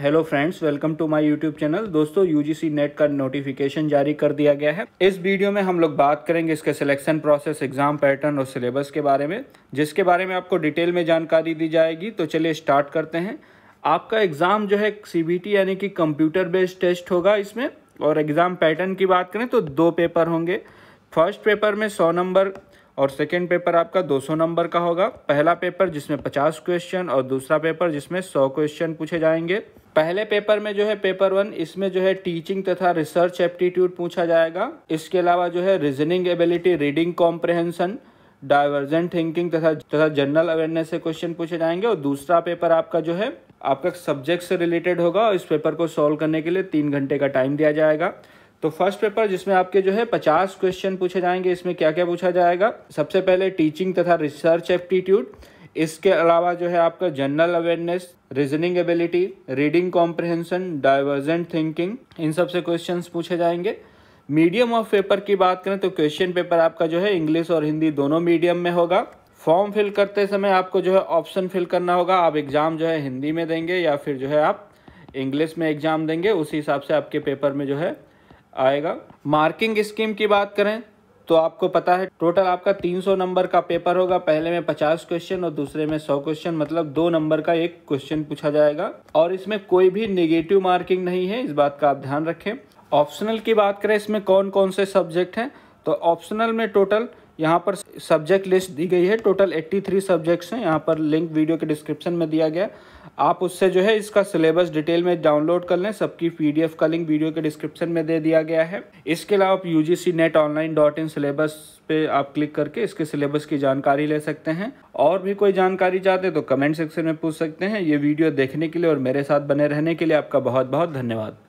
hello friends welcome to my YouTube channel दोस्तों UGC NET का notification जारी कर दिया गया है इस वीडियो में हम लोग बात करेंगे इसके सिलेक्शन प्रोसेस एग्जाम पैटर्न और सिलेबस के बारे में जिसके बारे में आपको डिटेल में जानकारी दी जाएगी तो चलिए स्टार्ट करते हैं आपका एग्ज़ाम जो है सी यानी कि कंप्यूटर बेस्ड टेस्ट होगा इसमें और एग्ज़ाम पैटर्न की बात करें तो दो पेपर होंगे फर्स्ट पेपर में सौ नंबर और सेकेंड पेपर आपका 200 नंबर का होगा पहला पेपर जिसमें 50 क्वेश्चन और दूसरा पेपर जिसमें 100 क्वेश्चन पूछे जाएंगे पहले पेपर में जो है पेपर वन इसमें जो है टीचिंग तथा रिसर्च एप्टीट्यूड पूछा जाएगा इसके अलावा जो है reasoning ability reading comprehension divergent thinking तथा तथा जनरल अवेयरनेस से क्वेश्चन पूछे जाएंगे और दूसरा पेपर आपका जो है आपका सब्जेक्ट से रिलेटेड होगा और इस पेपर को सॉल्व करने के लिए तीन घंटे का टाइम दिया जाएगा तो फर्स्ट पेपर जिसमें आपके जो है पचास क्वेश्चन पूछे जाएंगे इसमें क्या क्या पूछा जाएगा सबसे पहले टीचिंग तथा रिसर्च एप्टीट्यूड इसके अलावा जो है आपका general awareness reasoning ability reading comprehension divergent thinking इन सब से क्वेश्चन पूछे जाएंगे मीडियम ऑफ पेपर की बात करें तो क्वेश्चन पेपर आपका जो है इंग्लिश और हिंदी दोनों मीडियम में होगा फॉर्म फिल करते समय आपको जो है ऑप्शन फिल करना होगा आप एग्ज़ाम जो है हिंदी में देंगे या फिर जो है आप इंग्लिश में एग्ज़ाम देंगे उसी हिसाब से आपके पेपर में जो है आएगा मार्किंग स्कीम की बात करें तो आपको पता है टोटल आपका 300 नंबर का पेपर होगा पहले में 50 क्वेश्चन और दूसरे में 100 क्वेश्चन मतलब दो नंबर का एक क्वेश्चन पूछा जाएगा और इसमें कोई भी नेगेटिव मार्किंग नहीं है इस बात का आप ध्यान रखें ऑप्शनल की बात करें इसमें कौन कौन से सब्जेक्ट हैं तो ऑप्शनल में टोटल यहाँ पर सब्जेक्ट लिस्ट दी गई है टोटल 83 सब्जेक्ट्स हैं यहाँ पर लिंक वीडियो के डिस्क्रिप्शन में दिया गया आप उससे जो है इसका सिलेबस डिटेल में डाउनलोड कर लें सबकी पीडीएफ का लिंक वीडियो के डिस्क्रिप्शन में दे दिया गया है इसके अलावा आप UGC NET online dot in syllabus पे आप क्लिक करके इसके सिलेबस की जानकारी ले सकते हैं और भी कोई जानकारी चाहते तो कमेंट सेक्शन में पूछ सकते हैं ये वीडियो देखने के लिए और मेरे साथ बने रहने के लिए आपका बहुत बहुत धन्यवाद